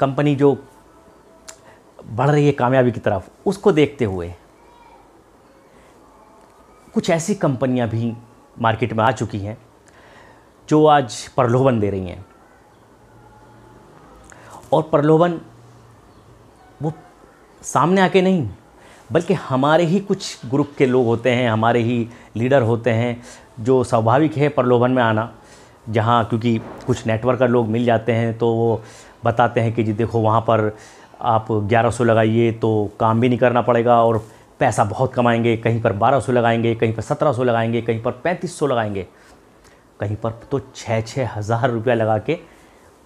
company जो बढ़ रही है कामयाबी की तरफ उसको देखते हुए कुछ ऐसी कंपनियां भी मार्केट में आ चुकी हैं जो आज प्रलोभन दे रही हैं और प्रलोभन वो सामने आके नहीं बल्कि हमारे ही कुछ ग्रुप के लोग होते हैं हमारे ही लीडर होते हैं जो स्वाभाविक है प्रलोभन में आना जहाँ क्योंकि कुछ नेटवर्क का लोग मिल जाते हैं तो वो बताते हैं कि जी देखो वहाँ पर आप 1100 लगाइए तो काम भी नहीं करना पड़ेगा और पैसा बहुत कमाएंगे कहीं पर 1200 लगाएंगे कहीं पर 1700 लगाएंगे कहीं पर 3500 लगाएंगे कहीं पर तो छः छः हज़ार रुपया लगा के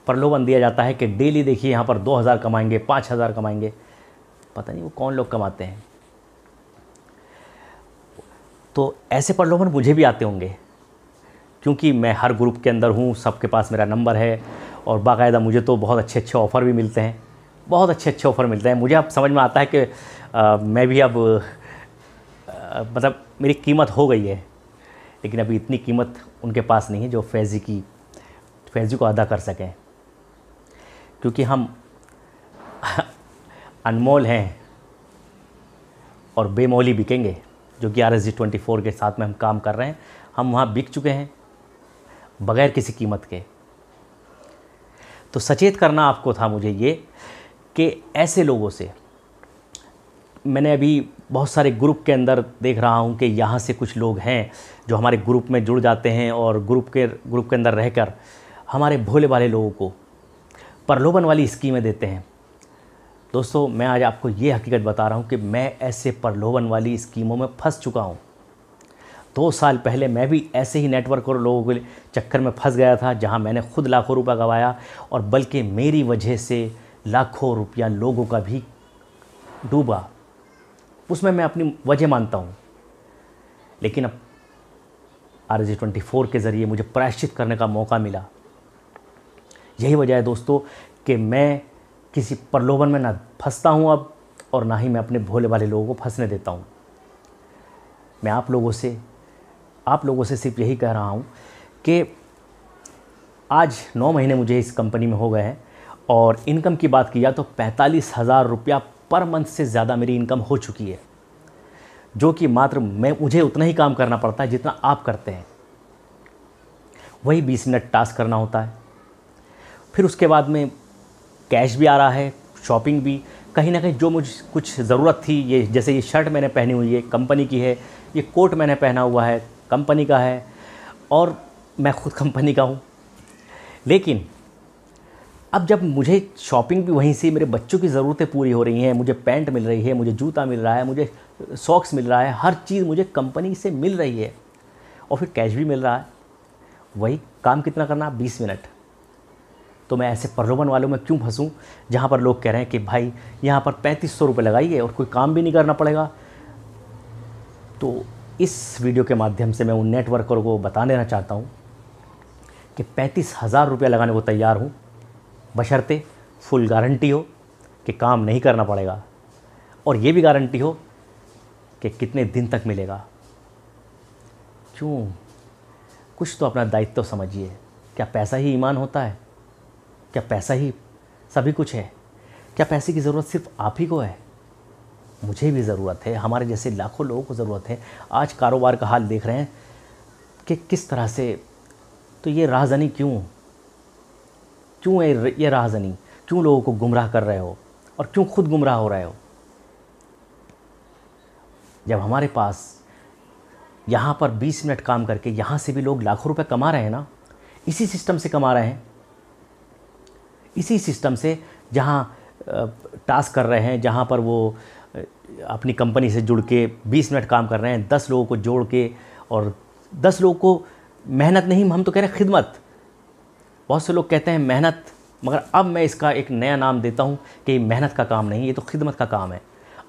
प्रलोभन दिया जाता है कि डेली देखिए यहाँ पर 2000 कमाएंगे हज़ार कमाएंगे पता नहीं वो कौन लोग कमाते हैं तो ऐसे प्रलोभन मुझे भी आते होंगे क्योंकि मैं हर ग्रुप के अंदर हूँ सबके पास मेरा नंबर है और बाकायदा मुझे तो बहुत अच्छे अच्छे ऑफ़र भी मिलते हैं बहुत अच्छे अच्छे ऑफ़र मिलते हैं मुझे अब समझ में आता है कि आ, मैं भी अब आ, मतलब मेरी कीमत हो गई है लेकिन अभी इतनी कीमत उनके पास नहीं है जो फैज़ी की फैज़ी को अदा कर सकें क्योंकि हम अनमोल हैं और बेमोली बिकेंगे जो कि R S G twenty four के साथ में हम काम कर रहे हैं हम वहाँ बिक चुके हैं बगैर किसी कीमत के तो सचेत करना आपको था मुझे ये कि ऐसे लोगों से मैंने अभी बहुत सारे ग्रुप के अंदर देख रहा हूँ कि यहाँ से कुछ लोग हैं जो हमारे ग्रुप में जुड़ जाते हैं और ग्रुप के ग्रुप के अंदर रहकर हमारे भोले वाले लोगों को प्रलोभन वाली स्कीमें देते हैं दोस्तों मैं आज आपको ये हकीकत बता रहा हूँ कि मैं ऐसे प्रलोभन वाली स्कीमों में फंस चुका हूँ दो साल पहले मैं भी ऐसे ही नेटवर्क और लोगों के चक्कर में फंस गया था जहाँ मैंने खुद लाखों रुपया गंवाया और बल्कि मेरी वजह से लाखों रुपया लोगों का भी डूबा उसमें मैं अपनी वजह मानता हूँ लेकिन अब आर जी ट्वेंटी फोर के ज़रिए मुझे प्रायश्चित करने का मौका मिला यही वजह है दोस्तों कि मैं किसी प्रलोभन में ना फंसता हूँ अब और ना ही मैं अपने भोले वाले लोगों को फंसने देता हूँ मैं आप लोगों से आप लोगों से सिर्फ यही कह रहा हूँ कि आज नौ महीने मुझे इस कंपनी में हो गए हैं और इनकम की बात किया तो पैंतालीस हज़ार रुपया पर मंथ से ज़्यादा मेरी इनकम हो चुकी है जो कि मात्र मैं मुझे उतना ही काम करना पड़ता है जितना आप करते हैं वही बीस मिनट टास्क करना होता है फिर उसके बाद में कैश भी आ रहा है शॉपिंग भी कहीं ना कहीं जो मुझ कुछ ज़रूरत थी ये जैसे ये शर्ट मैंने पहनी हुई है कंपनी की है ये कोट मैंने पहना हुआ है कंपनी का है और मैं खुद कंपनी का हूँ लेकिन अब जब मुझे शॉपिंग भी वहीं से मेरे बच्चों की ज़रूरतें पूरी हो रही हैं मुझे पैंट मिल रही है मुझे जूता मिल रहा है मुझे सॉक्स मिल रहा है हर चीज़ मुझे कंपनी से मिल रही है और फिर कैश भी मिल रहा है वही काम कितना करना बीस मिनट तो मैं ऐसे प्रलोभन वालों में क्यों फंसूँ जहाँ पर लोग कह रहे हैं कि भाई यहाँ पर पैंतीस सौ रुपये लगाइए और कोई काम भी नहीं करना पड़ेगा तो इस वीडियो के माध्यम से मैं उन नेटवर्करों को बता देना चाहता हूँ कि पैंतीस हज़ार रुपया लगाने को तैयार हूँ बशर्ते फुल गारंटी हो कि काम नहीं करना पड़ेगा और ये भी गारंटी हो कि कितने दिन तक मिलेगा क्यों कुछ तो अपना दायित्व तो समझिए क्या पैसा ही ईमान होता है क्या पैसा ही सभी कुछ है क्या पैसे की ज़रूरत सिर्फ आप ही को है मुझे भी ज़रूरत है हमारे जैसे लाखों लोगों को ज़रूरत है आज कारोबार का हाल देख रहे हैं कि किस तरह से तो ये राहजनी क्यों क्यों ये ये राहजनी क्यों लोगों को गुमराह कर रहे हो और क्यों खुद गुमराह हो रहे हो जब हमारे पास यहाँ पर 20 मिनट काम करके यहाँ से भी लोग लाखों रुपए कमा रहे हैं ना इसी सिस्टम से कमा रहे हैं इसी सिस्टम से जहाँ टास्क कर रहे हैं जहाँ पर वो अपनी कंपनी से जुड़ के बीस मिनट काम कर रहे हैं दस लोगों को जोड़ के और दस लोगों को मेहनत नहीं हम तो कह रहे हैं खिदमत बहुत से लोग कहते हैं मेहनत मगर अब मैं इसका एक नया नाम देता हूँ कि मेहनत का काम नहीं ये तो खिदमत का काम है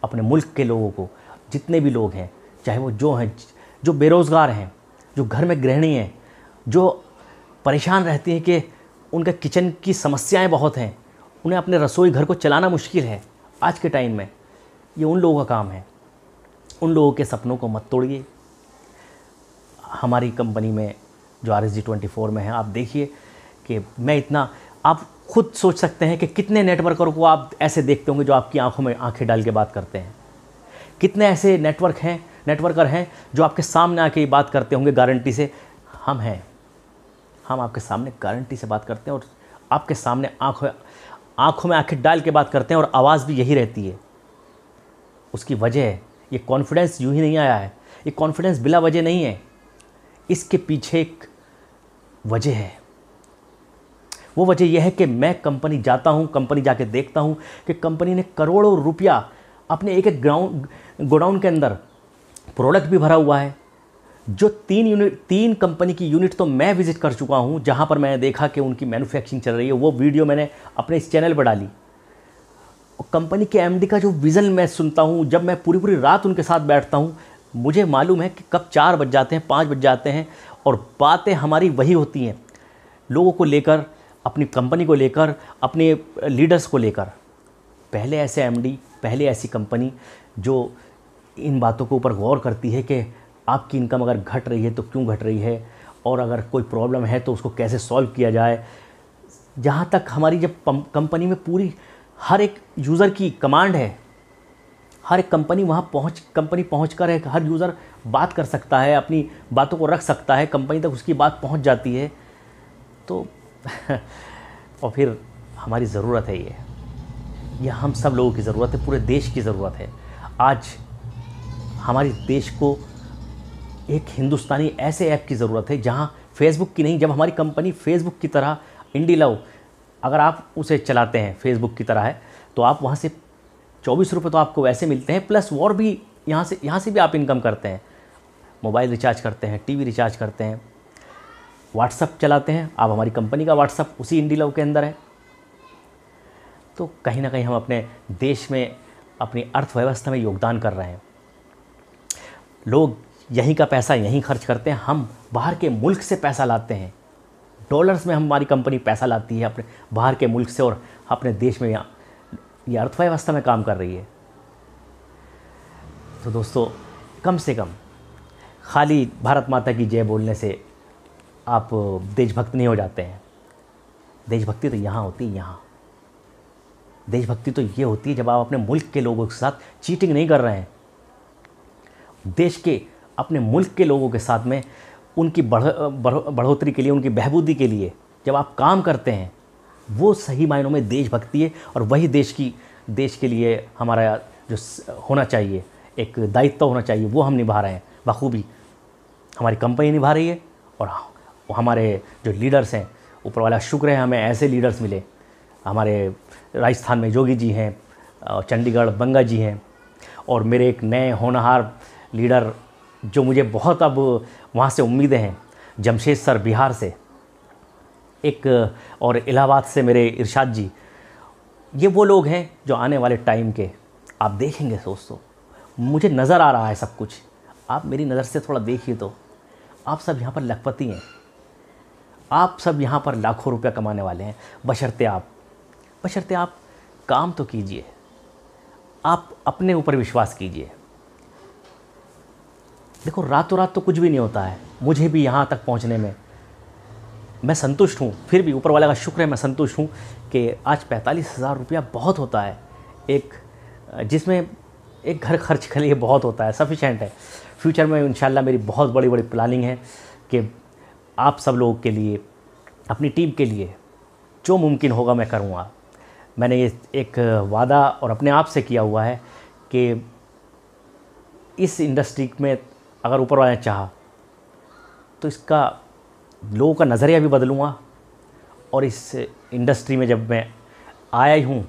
अपने मुल्क के लोगों को जितने भी लोग हैं चाहे वो जो हैं जो बेरोज़गार हैं जो घर में गृहिणी हैं जो परेशान रहती हैं कि उनका किचन की समस्याएं बहुत हैं उन्हें अपने रसोई घर को चलाना मुश्किल है आज के टाइम में ये उन लोगों का काम है उन लोगों के सपनों को मत तोड़िए हमारी कंपनी में जो R S G twenty four में है आप देखिए कि मैं इतना आप खुद सोच सकते हैं कि कितने नेटवर्कर को आप ऐसे देखते होंगे जो आपकी आंखों में आंखें डाल के बात करते हैं कितने ऐसे नेटवर्क हैं नेटवर्कर हैं जो आपके सामने आके बात करते होंगे गारंटी से हम हैं हम आपके सामने गारंटी से बात करते हैं और आपके सामने आँखों आँखों में आँखें डाल के बात करते हैं और आवाज़ भी यही रहती है उसकी वजह है ये कॉन्फिडेंस यूँ ही नहीं आया है ये कॉन्फिडेंस बिला वजह नहीं है इसके पीछे एक वजह है वो वजह यह है कि मैं कंपनी जाता हूँ कंपनी जाके देखता हूँ कि कंपनी ने करोड़ों रुपया अपने एक एक ग्राउंड गोडाउन के अंदर प्रोडक्ट भी भरा हुआ है जो तीन यूनिट तीन कंपनी की यूनिट तो मैं विज़िट कर चुका हूँ जहाँ पर मैंने देखा कि उनकी मैन्युफैक्चरिंग चल रही है वो वीडियो मैंने अपने इस चैनल पर डाली कंपनी के एमडी का जो विज़न मैं सुनता हूँ जब मैं पूरी पूरी रात उनके साथ बैठता हूँ मुझे मालूम है कि कब चार बज जाते हैं पाँच बज जाते हैं और बातें हमारी वही होती हैं लोगों को लेकर अपनी कंपनी को लेकर अपने लीडर्स को लेकर पहले ऐसे एमडी पहले ऐसी कंपनी जो इन बातों के ऊपर गौर करती है कि आपकी इनकम अगर घट रही है तो क्यों घट रही है और अगर कोई प्रॉब्लम है तो उसको कैसे सॉल्व किया जाए जहाँ तक हमारी जब कंपनी में पूरी हर एक यूज़र की कमांड है हर एक कंपनी वहाँ पहुँच कंपनी पहुँच कर एक हर यूज़र बात कर सकता है अपनी बातों को रख सकता है कंपनी तक उसकी बात पहुँच जाती है तो और फिर हमारी ज़रूरत है ये यह हम सब लोगों की ज़रूरत है पूरे देश की ज़रूरत है आज हमारे देश को एक हिंदुस्तानी ऐसे ऐप की ज़रूरत है जहाँ फेसबुक की नहीं जब हमारी कंपनी फेसबुक की तरह इंडी लव अगर आप उसे चलाते हैं फेसबुक की तरह है तो आप वहाँ से चौबीस रुपये तो आपको वैसे मिलते हैं प्लस और भी यहाँ से यहाँ से भी आप इनकम करते हैं मोबाइल रिचार्ज करते हैं टीवी रिचार्ज करते हैं व्हाट्सअप चलाते हैं आप हमारी कंपनी का व्हाट्सअप उसी इंडी लव के अंदर है तो कहीं ना कहीं हम अपने देश में अपनी अर्थव्यवस्था में योगदान कर रहे हैं लोग यहीं का पैसा यहीं खर्च करते हैं हम बाहर के मुल्क से पैसा लाते हैं डॉलर्स में हमारी कंपनी पैसा लाती है अपने बाहर के मुल्क से और अपने देश में ये अर्थव्यवस्था में काम कर रही है तो दोस्तों कम से कम खाली भारत माता की जय बोलने से आप देशभक्त नहीं हो जाते हैं देशभक्ति तो यहाँ होती है यहाँ देशभक्ति तो ये होती है जब आप अपने मुल्क के लोगों के साथ चीटिंग नहीं कर रहे हैं देश के अपने मुल्क के लोगों के साथ में उनकी बढ़ बढ़ोतरी के लिए उनकी बहबूदी के लिए जब आप काम करते हैं वो सही मायनों में देशभक्ति है और वही देश की देश के लिए हमारा जो होना चाहिए एक दायित्व होना चाहिए वो हम निभा रहे हैं बखूबी हमारी कंपनी निभा रही है और हमारे जो लीडर्स हैं ऊपर वाला शुक्र है हमें ऐसे लीडर्स मिले हमारे राजस्थान में योगी जी हैं चंडीगढ़ बंगा जी हैं और मेरे एक नए होनहार लीडर जो मुझे बहुत अब वहाँ से उम्मीदें हैं जमशेद सर बिहार से एक और इलाहाबाद से मेरे इरशाद जी ये वो लोग हैं जो आने वाले टाइम के आप देखेंगे दोस्तों मुझे नज़र आ रहा है सब कुछ आप मेरी नज़र से थोड़ा देखिए तो आप सब यहाँ पर लखपति हैं आप सब यहाँ पर लाखों रुपया कमाने वाले हैं बशर्ते आप बशर्ते आप काम तो कीजिए आप अपने ऊपर विश्वास कीजिए देखो रातों रात तो कुछ भी नहीं होता है मुझे भी यहाँ तक पहुँचने में मैं संतुष्ट हूँ फिर भी ऊपर वाले का शुक्र है मैं संतुष्ट हूँ कि आज पैंतालीस हज़ार रुपया बहुत होता है एक जिसमें एक घर खर्च के लिए बहुत होता है सफिशेंट है फ्यूचर में इन मेरी बहुत बड़ी बड़ी प्लानिंग है कि आप सब लोगों के लिए अपनी टीम के लिए जो मुमकिन होगा मैं करूँगा मैंने ये एक वादा और अपने आप से किया हुआ है कि इस इंडस्ट्री में अगर ऊपर वाले चाह तो इसका लोगों का नज़रिया भी बदलूँगा और इस इंडस्ट्री में जब मैं आया ही हूँ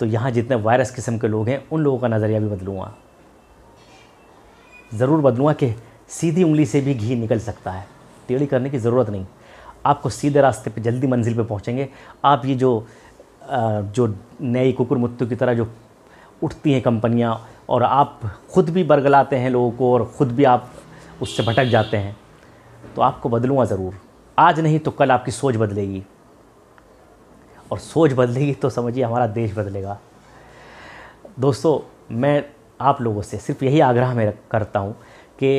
तो यहाँ जितने वायरस किस्म के लोग हैं उन लोगों का नज़रिया भी बदलूँगा ज़रूर बदलूँगा कि सीधी उंगली से भी घी निकल सकता है टेढ़ी करने की ज़रूरत नहीं आपको सीधे रास्ते पे जल्दी मंजिल पे पहुँचेंगे आप ये जो जो नई कुकुर मुत्तू की तरह जो उठती हैं कंपनियाँ और आप ख़ुद भी बरगलाते हैं लोगों को और ख़ुद भी आप उससे भटक जाते हैं तो आपको बदलूँगा ज़रूर आज नहीं तो कल आपकी सोच बदलेगी और सोच बदलेगी तो समझिए हमारा देश बदलेगा दोस्तों मैं आप लोगों से सिर्फ यही आग्रह मैं करता हूँ कि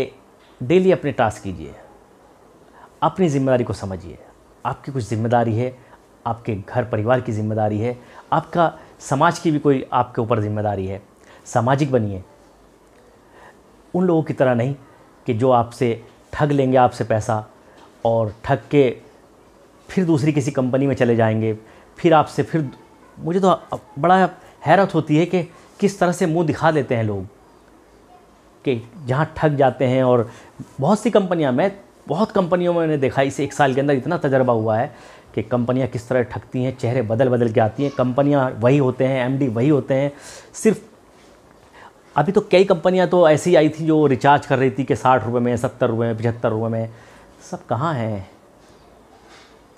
डेली अपने टास्क कीजिए अपनी ज़िम्मेदारी को समझिए आपकी कुछ ज़िम्मेदारी है आपके घर परिवार की ज़िम्मेदारी है आपका समाज की भी कोई आपके ऊपर ज़िम्मेदारी है सामाजिक बनिए उन लोगों की तरह नहीं कि जो आपसे ठग लेंगे आपसे पैसा और ठग के फिर दूसरी किसी कंपनी में चले जाएंगे फिर आपसे फिर मुझे तो बड़ा हैरत होती है कि किस तरह से मुंह दिखा देते हैं लोग कि जहाँ ठग जाते हैं और बहुत सी कंपनियाँ मैं बहुत कंपनियों में मैंने देखा इस एक साल के अंदर इतना तजर्बा हुआ है कि कंपनियाँ किस तरह ठगती हैं चेहरे बदल बदल के आती हैं कंपनियाँ वही होते हैं एम वही होते हैं सिर्फ अभी तो कई कंपनियां तो ऐसी आई थी जो रिचार्ज कर रही थी कि साठ रुपये में सत्तर रुपये में पचहत्तर रुपये में सब कहाँ हैं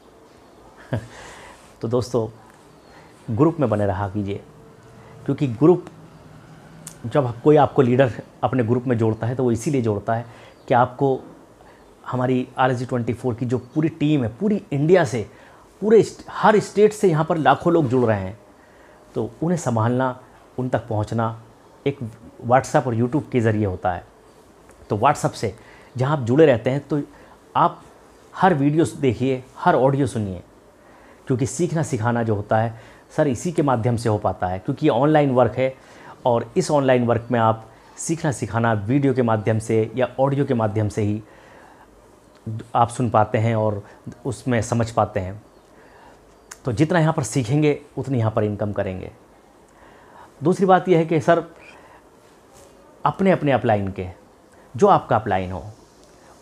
तो दोस्तों ग्रुप में बने रहा कीजिए क्योंकि ग्रुप जब कोई आपको लीडर अपने ग्रुप में जोड़ता है तो वो इसीलिए जोड़ता है कि आपको हमारी आर एस ट्वेंटी फोर की जो पूरी टीम है पूरी इंडिया से पूरे हर स्टेट से यहाँ पर लाखों लोग जुड़ रहे हैं तो उन्हें संभालना उन तक पहुँचना एक व्हाट्सएप और यूट्यूब के ज़रिए होता है तो व्हाट्सअप से जहाँ आप जुड़े रहते हैं तो आप हर वीडियो देखिए हर ऑडियो सुनिए क्योंकि सीखना सिखाना जो होता है सर इसी के माध्यम से हो पाता है क्योंकि ये ऑनलाइन वर्क है और इस ऑनलाइन वर्क में आप सीखना सिखाना वीडियो के माध्यम से या ऑडियो के माध्यम से ही आप सुन पाते हैं और उसमें समझ पाते हैं तो जितना यहाँ पर सीखेंगे उतनी यहाँ पर इनकम करेंगे दूसरी बात यह है कि सर अपने अपने अपलाइन के जो आपका अपलाइन हो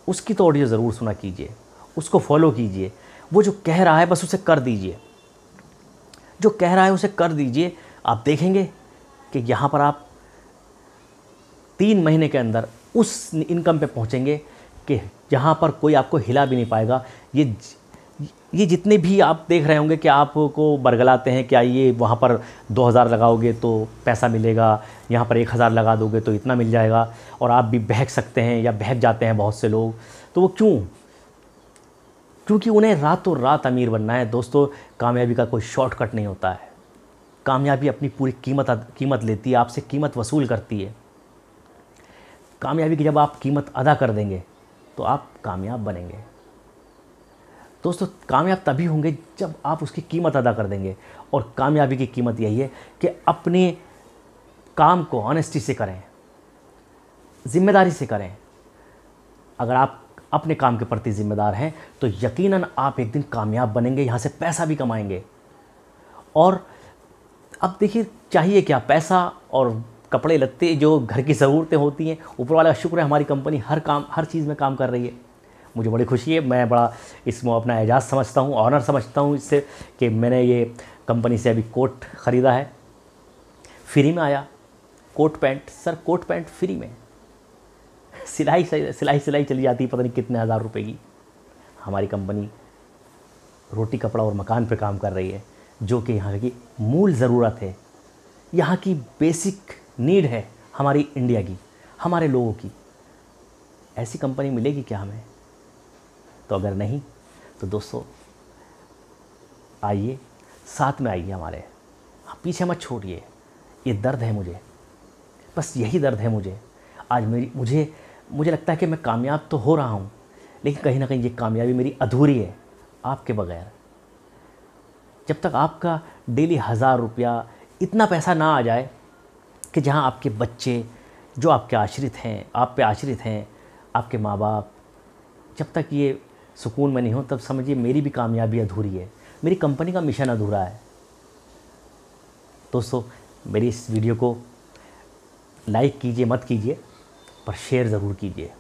उसकी तो ऑडियो ज़रूर सुना कीजिए उसको फॉलो कीजिए वो जो कह रहा है बस उसे कर दीजिए जो कह रहा है उसे कर दीजिए आप देखेंगे कि यहाँ पर आप तीन महीने के अंदर उस इनकम पे पहुँचेंगे कि यहाँ पर कोई आपको हिला भी नहीं पाएगा ये ये जितने भी आप देख रहे होंगे कि आपको बरगलाते हैं कि आइए वहाँ पर 2000 लगाओगे तो पैसा मिलेगा यहाँ पर 1000 लगा दोगे तो इतना मिल जाएगा और आप भी बहक सकते हैं या बहक जाते हैं बहुत से लोग तो वो क्यों क्योंकि उन्हें रातों रात अमीर बनना है दोस्तों कामयाबी का कोई शॉर्टकट नहीं होता है कामयाबी अपनी पूरी कीमत कीमत लेती है आपसे कीमत वसूल करती है कामयाबी की जब आप कीमत अदा कर देंगे तो आप कामयाब बनेंगे दोस्तों कामयाब तभी होंगे जब आप उसकी कीमत अदा कर देंगे और कामयाबी की कीमत यही है कि अपने काम को ऑनेस्टी से करें जिम्मेदारी से करें अगर आप अपने काम के प्रति जिम्मेदार हैं तो यकीनन आप एक दिन कामयाब बनेंगे यहाँ से पैसा भी कमाएंगे और अब देखिए चाहिए क्या पैसा और कपड़े लत्ते जो घर की ज़रूरतें होती हैं ऊपर वाला शुक्र है हमारी कंपनी हर काम हर चीज़ में काम कर रही है मुझे बड़ी खुशी है मैं बड़ा इसमें अपना एजाज़ समझता हूँ ऑनर समझता हूँ इससे कि मैंने ये कंपनी से अभी कोट ख़रीदा है फ्री में आया coat pant sir coat pant free में सिलाई सिलाई सिलाई चली जाती है पता नहीं कितने हज़ार रुपए की हमारी कंपनी रोटी कपड़ा और मकान पर काम कर रही है जो कि यहाँ की मूल ज़रूरत है यहाँ की बेसिक नीड है हमारी इंडिया की हमारे लोगों की ऐसी कंपनी मिलेगी क्या हमें तो अगर नहीं तो दोस्तों आइए साथ में आइए हमारे पीछे मत छोड़िए ये दर्द है मुझे बस यही दर्द है मुझे आज मेरी मुझे मुझे लगता है कि मैं कामयाब तो हो रहा हूँ लेकिन कहीं ना कहीं ये कामयाबी मेरी अधूरी है आपके बगैर जब तक आपका डेली हज़ार रुपया इतना पैसा ना आ जाए कि जहाँ आपके बच्चे जो आपके आश्रित हैं आप पे आश्रित हैं आपके माँ बाप जब तक ये सुकून में नहीं हूँ तब समझिए मेरी भी कामयाबी अधूरी है मेरी कंपनी का मिशन अधूरा है दोस्तों मेरी इस वीडियो को लाइक कीजिए मत कीजिए पर शेयर ज़रूर कीजिए